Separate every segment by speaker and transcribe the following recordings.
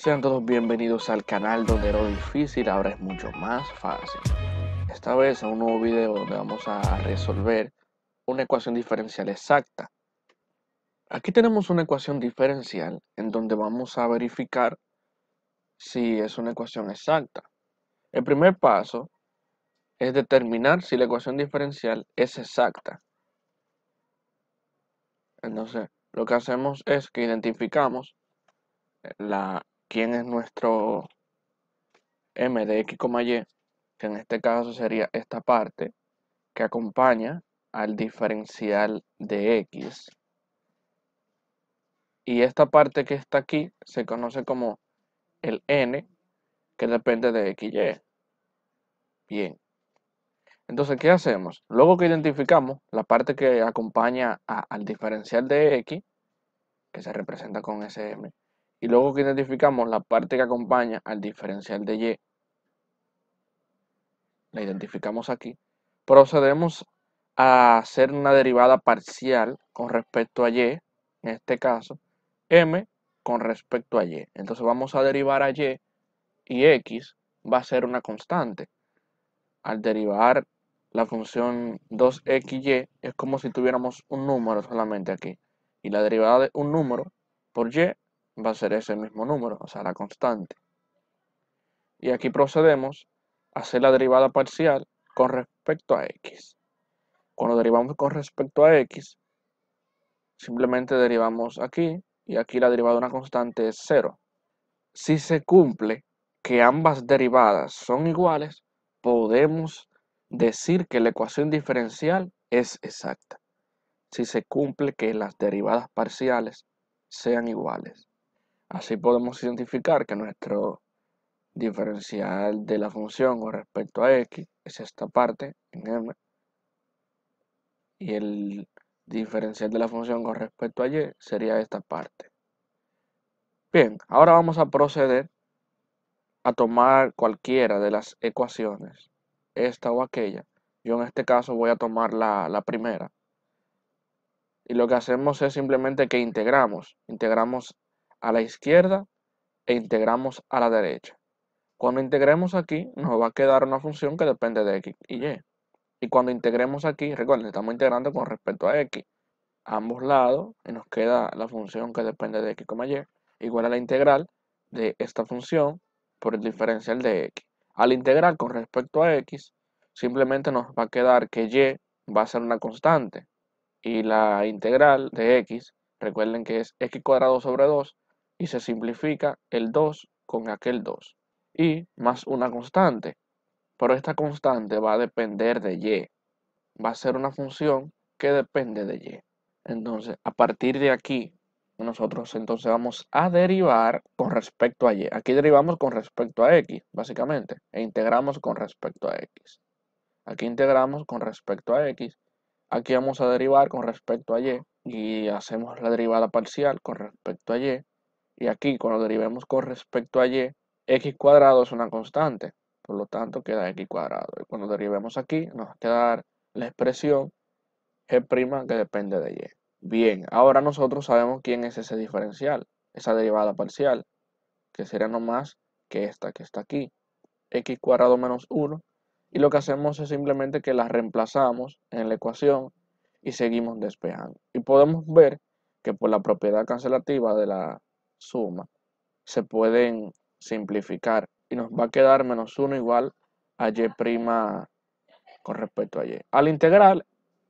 Speaker 1: Sean todos bienvenidos al canal donde lo difícil ahora es mucho más fácil. Esta vez a un nuevo video donde vamos a resolver una ecuación diferencial exacta. Aquí tenemos una ecuación diferencial en donde vamos a verificar si es una ecuación exacta. El primer paso es determinar si la ecuación diferencial es exacta. Entonces, lo que hacemos es que identificamos la quién es nuestro m de x, y, que en este caso sería esta parte que acompaña al diferencial de x. Y esta parte que está aquí se conoce como el n, que depende de xy. Bien. Entonces, ¿qué hacemos? Luego que identificamos la parte que acompaña al diferencial de x, que se representa con ese m, y luego que identificamos la parte que acompaña al diferencial de y, la identificamos aquí, procedemos a hacer una derivada parcial con respecto a y, en este caso, m con respecto a y. Entonces vamos a derivar a y y x va a ser una constante. Al derivar la función 2xy es como si tuviéramos un número solamente aquí. Y la derivada de un número por y va a ser ese mismo número, o sea, la constante. Y aquí procedemos a hacer la derivada parcial con respecto a x. Cuando derivamos con respecto a x, simplemente derivamos aquí, y aquí la derivada de una constante es 0. Si se cumple que ambas derivadas son iguales, podemos decir que la ecuación diferencial es exacta. Si se cumple que las derivadas parciales sean iguales. Así podemos identificar que nuestro diferencial de la función con respecto a x es esta parte en m y el diferencial de la función con respecto a y sería esta parte. Bien, ahora vamos a proceder a tomar cualquiera de las ecuaciones, esta o aquella. Yo en este caso voy a tomar la, la primera. Y lo que hacemos es simplemente que integramos. Integramos a la izquierda e integramos a la derecha. Cuando integremos aquí, nos va a quedar una función que depende de x y y. Y cuando integremos aquí, recuerden, estamos integrando con respecto a x. A ambos lados, y nos queda la función que depende de x, y, igual a la integral de esta función por el diferencial de x. Al integrar con respecto a x, simplemente nos va a quedar que y va a ser una constante. Y la integral de x, recuerden que es x cuadrado sobre 2, y se simplifica el 2 con aquel 2 y más una constante. Pero esta constante va a depender de y. Va a ser una función que depende de y. Entonces, a partir de aquí, nosotros entonces vamos a derivar con respecto a y. Aquí derivamos con respecto a x, básicamente, e integramos con respecto a x. Aquí integramos con respecto a x. Aquí vamos a derivar con respecto a y y hacemos la derivada parcial con respecto a y y aquí cuando derivemos con respecto a y, x cuadrado es una constante. Por lo tanto queda x cuadrado. Y cuando derivemos aquí nos va a quedar la expresión g' que depende de y. Bien, ahora nosotros sabemos quién es ese diferencial, esa derivada parcial, que sería no más que esta que está aquí, x cuadrado menos 1, y lo que hacemos es simplemente que la reemplazamos en la ecuación y seguimos despejando. Y podemos ver que por la propiedad cancelativa de la suma se pueden simplificar y nos va a quedar menos 1 igual a y' con respecto a y. Al integral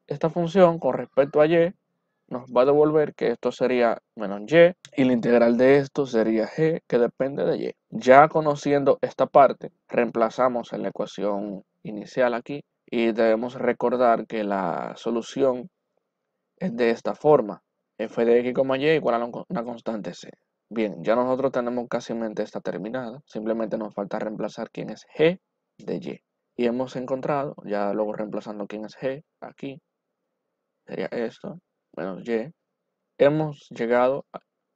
Speaker 1: esta función con respecto a y, nos va a devolver que esto sería menos y y la integral de esto sería g que depende de y. Ya conociendo esta parte, reemplazamos en la ecuación inicial aquí y debemos recordar que la solución es de esta forma. f de x, y igual a una constante c. Bien, ya nosotros tenemos casi mente esta terminada. Simplemente nos falta reemplazar quién es G de Y. Y hemos encontrado, ya luego reemplazando quién es G, aquí, sería esto, menos Y. Hemos llegado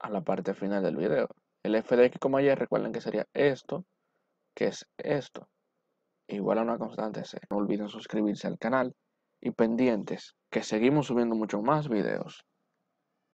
Speaker 1: a la parte final del video. El f de x, y, recuerden que sería esto, que es esto. Igual a una constante c. No olviden suscribirse al canal y pendientes, que seguimos subiendo muchos más videos.